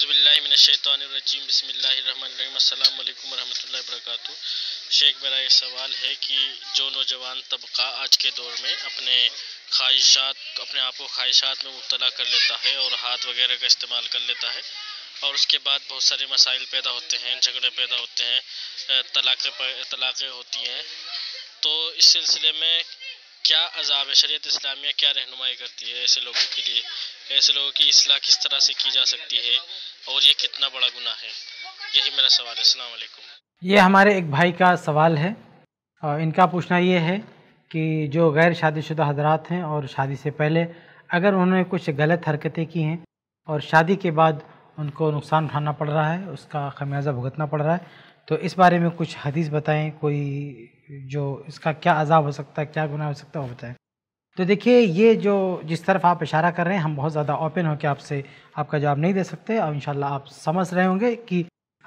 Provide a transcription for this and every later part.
अज़बिल्लिनशैतरजीम बसमीम अल्लाम वरहमल वर्क शेख मेरा ये सवाल है कि जो नौजवान तबका आज के दौर में अपने ख्वाहिशात अपने आप को ख्वाहिशात में मुबला कर लेता है और हाथ वगैरह का इस्तेमाल कर लेता है और उसके बाद बहुत सारे मसाइल पैदा होते हैं झगड़े पैदा होते हैं तलाक़ें तलाक़ें होती हैं तो इस सिलसिले में क्या अजाब शरीत इस्लामिया क्या रहनुमाई करती है ऐसे लोगों के लिए ऐसे लोगों की असलाह किस तरह से की जा सकती है और ये कितना बड़ा गुना है यही मेरा सवाल है अलैक्म ये हमारे एक भाई का सवाल है इनका पूछना ये है कि जो गैर शादीशुदा हजरात हैं और शादी से पहले अगर उन्होंने कुछ गलत हरकतें की हैं और शादी के बाद उनको नुकसान उठाना पड़ रहा है उसका खमियाजा भुगतना पड़ रहा है तो इस बारे में कुछ हदीस बताएं कोई जो इसका क्या अजाब हो सकता है क्या गुनाह हो सकता है वो बताएं तो देखिए ये जो जिस तरफ आप इशारा कर रहे हैं हम बहुत ज़्यादा ओपन होकर आपसे आपका जवाब नहीं दे सकते और इन आप समझ रहे होंगे कि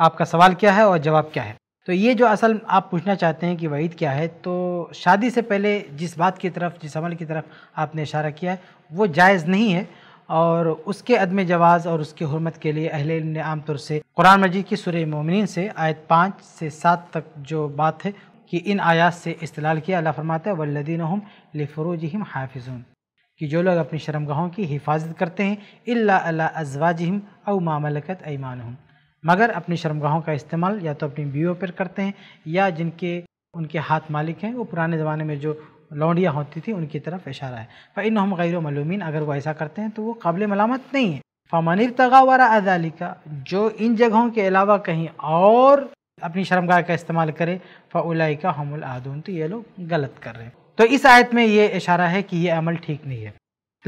आपका सवाल क्या है और जवाब क्या है तो ये जो असल आप पूछना चाहते हैं कि वहीद क्या है तो शादी से पहले जिस बात की तरफ जिस अमल की तरफ आपने इशारा किया है वो जायज़ नहीं है और उसके अदम जवाज़ और उसकी हरमत के लिए अहल ने आमतौर से कुरान मजीद की सुर ममिन से आयत पाँच से सात तक जो बात है कि इन आयात से इस्तलाल किया अल्लाह फरमाते हैं वल्लिन हम हम हाफिजून कि जो लोग अपनी शर्मगाहों की हिफाजत करते हैं इल्ला अला अजवाजहम अव मामलकत ऐमान हम मगर अपनी शर्मगाहों का इस्तेमाल या तो अपनी बीवियों पर करते हैं या जिनके उनके हाथ मालिक हैं वो पुराने ज़माने में जो लौंडियाँ होती थी उनकी तरफ इशारा है पर इन हम गैर मलूमिन अगर वो ऐसा करते हैं तो वो काबिल मलामत नहीं है फ़ामानिर तगा वारा जो इन जगहों के अलावा कहीं और अपनी शर्मगाह का इस्तेमाल करें फ़लाई का हमल आदून तो ये लोग गलत कर रहे हैं तो इस आयत में ये इशारा है कि ये अमल ठीक नहीं है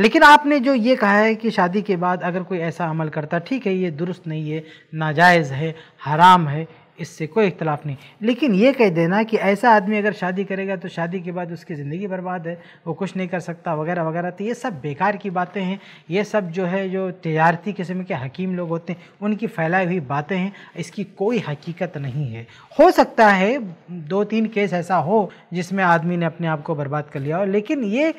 लेकिन आपने जो ये कहा है कि शादी के बाद अगर कोई ऐसा अमल करता ठीक है ये दुरुस्त नहीं है नाजायज़ है हराम है इससे कोई इख्तलाफ नहीं लेकिन ये कह देना कि ऐसा आदमी अगर शादी करेगा तो शादी के बाद उसकी ज़िंदगी बर्बाद है वो कुछ नहीं कर सकता वगैरह वगैरह तो ये सब बेकार की बातें हैं ये सब जो है जो तजारती किस्म के हकीम लोग होते हैं उनकी फैलाई हुई बातें हैं इसकी कोई हकीकत नहीं है हो सकता है दो तीन केस ऐसा हो जिसमें आदमी ने अपने आप को बर्बाद कर लिया हो लेकिन ये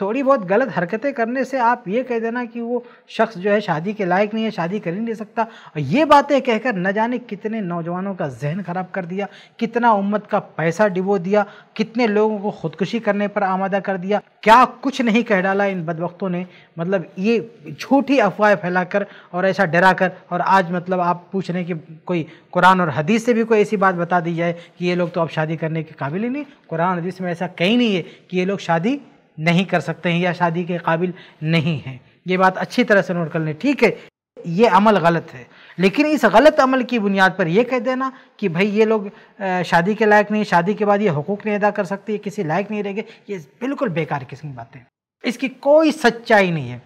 थोड़ी बहुत गलत हरकतें करने से आप ये कह देना कि वो शख्स जो है शादी के लायक नहीं है शादी कर ही नहीं सकता और ये बातें कहकर न जाने कितने नौजवानों लोगों का जहन ख़राब कर दिया कितना उम्मत का पैसा डिबो दिया कितने लोगों को खुदकुशी करने पर आमादा कर दिया क्या कुछ नहीं कह डाला इन बदवक्तों ने मतलब ये छोटी अफवाह फैलाकर और ऐसा डरा कर और आज मतलब आप पूछ रहे हैं कि कोई कुरान और हदीस से भी कोई ऐसी बात बता दी जाए कि ये लोग तो अब शादी करने के काबिल ही नहीं कुरान और हदीस में ऐसा कहीं नहीं है कि ये लोग शादी नहीं कर सकते हैं या शादी के काबिल नहीं हैं ये बात अच्छी तरह से नोट कर लें ठीक है ये अमल गलत है लेकिन इस गलत अमल की बुनियाद पर यह कह देना कि भाई ये लोग शादी के लायक नहीं शादी के बाद ये हकूक़ नहीं अदा कर सकते ये किसी लायक नहीं रहेंगे ये बिल्कुल बेकार किस्म की बातें इसकी कोई सच्चाई नहीं है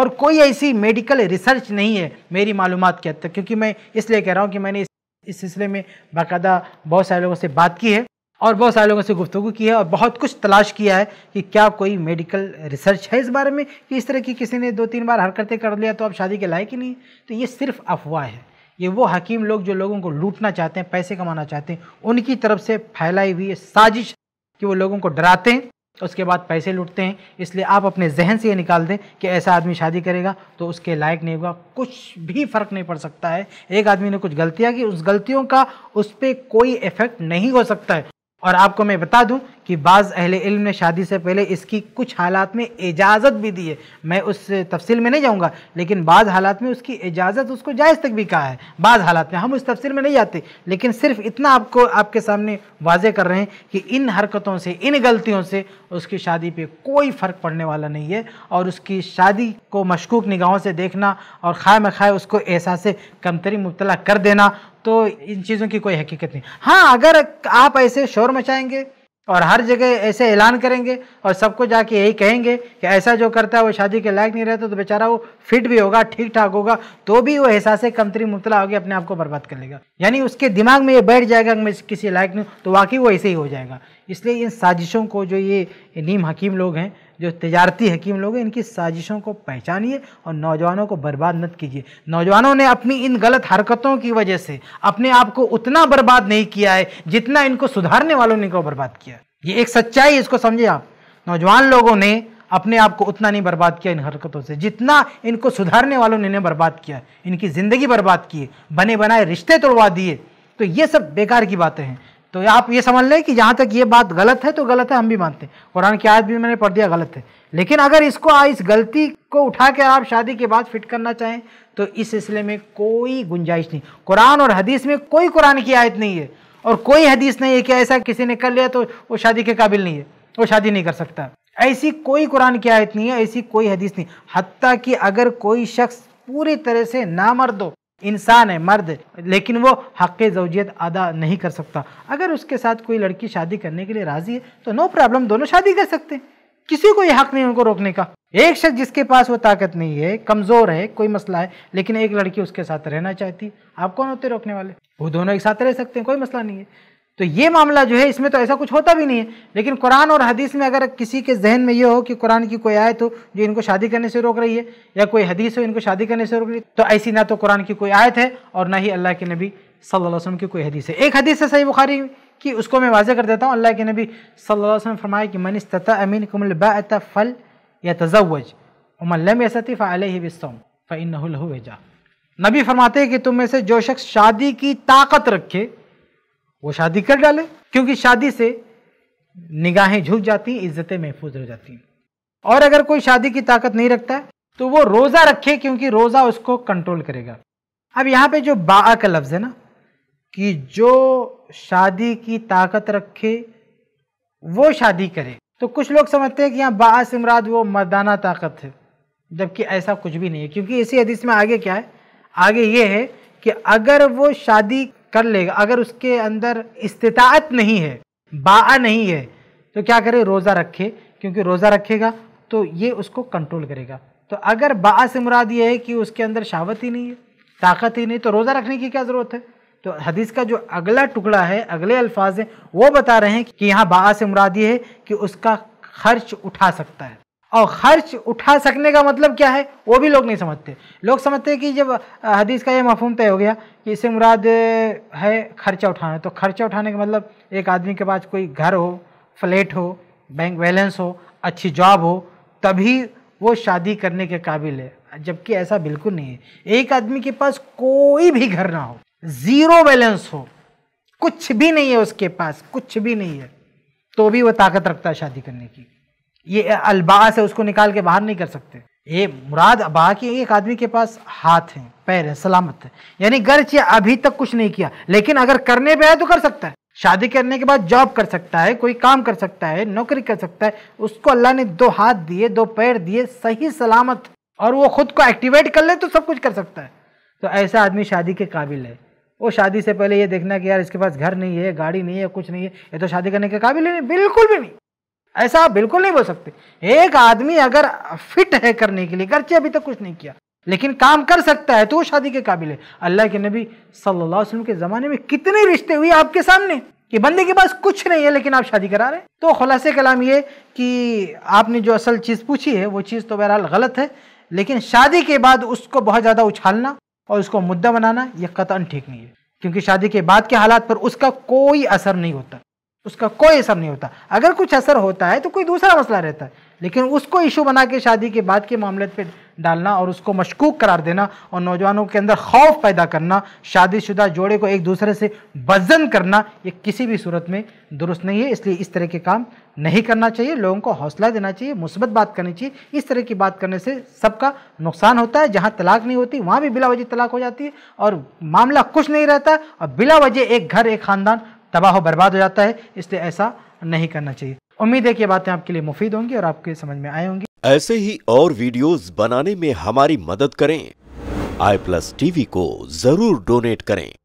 और कोई ऐसी मेडिकल रिसर्च नहीं है मेरी मालूम के हद तक क्योंकि मैं इसलिए कह रहा हूँ कि मैंने इस सिलसिले में बाकायदा बहुत सारे लोगों से बात की है और बहुत सारे लोगों से गुफ्तु की है और बहुत कुछ तलाश किया है कि क्या कोई मेडिकल रिसर्च है इस बारे में कि इस तरह की किसी ने दो तीन बार हरकतें कर लिया तो आप शादी के लायक ही नहीं तो ये सिर्फ अफवाह है ये वो हकीम लोग जो लोगों को लूटना चाहते हैं पैसे कमाना चाहते हैं उनकी तरफ से फैलाई हुई साजिश कि वो लोगों को डराते हैं उसके बाद पैसे लूटते हैं इसलिए आप अपने जहन से ये निकाल दें कि ऐसा आदमी शादी करेगा तो उसके लायक नहीं होगा कुछ भी फ़र्क नहीं पड़ सकता है एक आदमी ने कुछ गलतियाँ की उस गलतियों का उस पर कोई इफेक्ट नहीं हो सकता है और आपको मैं बता दूं कि बाज़ अहल इल्म ने शादी से पहले इसकी कुछ हालात में इजाज़त भी दी है मैं उस तफसील में नहीं जाऊँगा लेकिन बाज़ हालात में उसकी इजाज़त उसको जायज़ तक भी कहा है बाज़ हालात में हम उस तफसील में नहीं जाते लेकिन सिर्फ इतना आपको आपके सामने वाजे कर रहे हैं कि इन हरकतों से इन गलतियों से उसकी शादी पर कोई फ़र्क पड़ने वाला नहीं है और उसकी शादी को मशकूक निगाहों से देखना और खाए मखाए उसको एहसास कमतरी मुबतला कर देना तो इन चीज़ों की कोई हकीकत नहीं हाँ अगर आप ऐसे शोर मचाएंगे और हर जगह ऐसे ऐलान करेंगे और सबको जाके यही कहेंगे कि ऐसा जो करता है वो शादी के लायक नहीं रहता तो बेचारा वो फिट भी होगा ठीक ठाक होगा तो भी वो एहसास कमतरी मुबतला होगी अपने आप को बर्बाद कर लेगा यानी उसके दिमाग में ये बैठ जाएगा मैं किसी लायक नहीं तो वाकई वो ऐसे ही हो जाएगा इसलिए इन साजिशों को जो ये नीम हकीम लोग हैं जो तजारती हकीम लोग हैं इनकी साजिशों को पहचानिए और नौजवानों को बर्बाद मत कीजिए नौजवानों ने अपनी इन गलत हरकतों की वजह से अपने आप को उतना बर्बाद नहीं किया है जितना इनको सुधारने वालों ने इनको बर्बाद किया ये एक सच्चाई इसको समझे आप नौजवान लोगों ने अपने आप को उतना नहीं बर्बाद किया इन हरकतों से जितना इनको सुधारने वालों ने इन्हें बर्बाद किया इनकी ज़िंदगी बर्बाद की बने बनाए रिश्ते तोड़वा दिए तो ये सब बेकार की बातें हैं तो आप ये समझ लें कि जहाँ तक ये बात गलत है तो गलत है हम भी मानते हैं कुरान की आयत भी मैंने पढ़ दिया गलत है लेकिन अगर इसको आ, इस गलती को उठा कर आप शादी के बाद फिट करना चाहें तो इस सिलसिले में कोई गुंजाइश नहीं कुरान और हदीस में कोई कुरान की आयत नहीं है और कोई हदीस नहीं है कि ऐसा किसी ने कर लिया तो वो शादी के काबिल नहीं है वो शादी नहीं कर सकता ऐसी कोई कुरान की आयत नहीं है ऐसी कोई हदीस नहीं हती कि अगर कोई शख्स पूरी तरह से ना मर दो इंसान है मर्द लेकिन वो हक़ जोजियत अदा नहीं कर सकता अगर उसके साथ कोई लड़की शादी करने के लिए राज़ी है तो नो प्रॉब्लम दोनों शादी कर सकते हैं किसी को ये हक़ नहीं उनको रोकने का एक शख्स जिसके पास वो ताकत नहीं है कमज़ोर है कोई मसला है लेकिन एक लड़की उसके साथ रहना चाहती आप कौन होते रोकने वाले वो दोनों एक साथ रह सकते हैं कोई मसला नहीं है तो ये मामला जो है इसमें तो ऐसा कुछ होता भी नहीं है लेकिन कुरान और हदीस में अगर किसी के जहन में ये हो कि कुरान की कोई आयत हो जो इनको शादी करने से रोक रही है या कोई हदीस हो इनको शादी करने से रोक रही है तो ऐसी ना तो कुरान की कोई आयत है और ना ही अल्लाह के नबी सल्लल्लाहु अलैहि वसल्लम की कोई हदीस है एक हदीस है सही बुखारी कि उसको मैं वाजे कर देता हूँ अल्लाह के नबी सल्लल्लाहु अलैहि वसल्लम कि मन तता अमीन कमल बता फल या तजवज उमल्लम यसती फ़ल ही बिस्तम फ़िन नबी फरमाते हैं कि तुम में से जो शख्स शादी की ताकत रखे वो शादी कर डाले क्योंकि शादी से निगाहें झुक जाती हैं इज्जतें महफूज हो जाती हैं और अगर कोई शादी की ताकत नहीं रखता है तो वो रोज़ा रखे क्योंकि रोज़ा उसको कंट्रोल करेगा अब यहाँ पे जो बा का लफ्ज़ है ना कि जो शादी की ताकत रखे वो शादी करे तो कुछ लोग समझते हैं कि यहाँ बा सिमराद वो मर्दाना ताकत है जबकि ऐसा कुछ भी नहीं है क्योंकि इसी हदीस में आगे क्या है आगे ये है कि अगर वो शादी कर लेगा अगर उसके अंदर इस्तात नहीं है बा नहीं है तो क्या करे रोज़ा रखे क्योंकि रोज़ा रखेगा तो ये उसको कंट्रोल करेगा तो अगर बा से मुराद ये है कि उसके अंदर शावत ही नहीं है ताकत ही नहीं तो रोज़ा रखने की क्या ज़रूरत है तो हदीस का जो अगला टुकड़ा है अगले अल्फाज हैं वो बता रहे हैं कि यहाँ बा से मुराद ये है कि उसका खर्च उठा सकता है और खर्च उठा सकने का मतलब क्या है वो भी लोग नहीं समझते लोग समझते हैं कि जब हदीस का ये मफहम तय हो गया कि इससे मुराद है खर्चा उठाना तो खर्चा उठाने का मतलब एक आदमी के पास कोई घर हो फ्लैट हो बैंक बैलेंस हो अच्छी जॉब हो तभी वो शादी करने के काबिल है जबकि ऐसा बिल्कुल नहीं है एक आदमी के पास कोई भी घर ना हो ज़ीरो बैलेंस हो कुछ भी नहीं है उसके पास कुछ भी नहीं है तो भी वो ताकत रखता है शादी करने की ये अलबा से उसको निकाल के बाहर नहीं कर सकते ये मुराद अबा की एक आदमी के पास हाथ हैं पैर है सलामत है यानी गर्च या अभी तक कुछ नहीं किया लेकिन अगर करने पे है तो कर सकता है शादी करने के बाद जॉब कर सकता है कोई काम कर सकता है नौकरी कर सकता है उसको अल्लाह ने दो हाथ दिए दो पैर दिए सही सलामत और वो खुद को एक्टिवेट कर ले तो सब कुछ कर सकता है तो ऐसा आदमी शादी के काबिल है वो शादी से पहले ये देखना कि यार इसके पास घर नहीं है गाड़ी नहीं है कुछ नहीं है ये तो शादी करने के काबिल ही नहीं बिल्कुल भी नहीं ऐसा आप बिल्कुल नहीं बोल सकते एक आदमी अगर फिट है करने के लिए गर्चे अभी तक तो कुछ नहीं किया लेकिन काम कर सकता है तो वो शादी के काबिल है अल्लाह के नबी सल्लल्लाहु अलैहि वसल्लम के ज़माने में कितने रिश्ते हुए आपके सामने कि बंदे के पास कुछ नहीं है लेकिन आप शादी करा रहे हैं तो खुलासे कलाम ये कि आपने जो असल चीज़ पूछी है वो चीज़ तो बहरहाल गलत है लेकिन शादी के बाद उसको बहुत ज़्यादा उछालना और उसको मुद्दा बनाना यह कतन ठीक नहीं है क्योंकि शादी के बाद के हालात पर उसका कोई असर नहीं होता उसका कोई असर नहीं होता अगर कुछ असर होता है तो कोई दूसरा मसला रहता है लेकिन उसको इशू बना के शादी के बाद के मामले पे डालना और उसको मशकूक करार देना और नौजवानों के अंदर खौफ पैदा करना शादीशुदा जोड़े को एक दूसरे से वजन करना ये किसी भी सूरत में दुरुस्त नहीं है इसलिए इस तरह के काम नहीं करना चाहिए लोगों को हौसला देना चाहिए मुस्बत बात करनी चाहिए इस तरह की बात करने से सबका नुकसान होता है जहाँ तलाक नहीं होती वहाँ भी बिला वजह तलाक हो जाती है और मामला कुछ नहीं रहता और बिला वजह एक घर एक ख़ानदान तबाह बर्बाद हो जाता है इसलिए ऐसा नहीं करना चाहिए उम्मीद है कि बातें आपके लिए मुफीद होंगी और आपके समझ में आए होंगी ऐसे ही और वीडियोस बनाने में हमारी मदद करें आई प्लस टीवी को जरूर डोनेट करें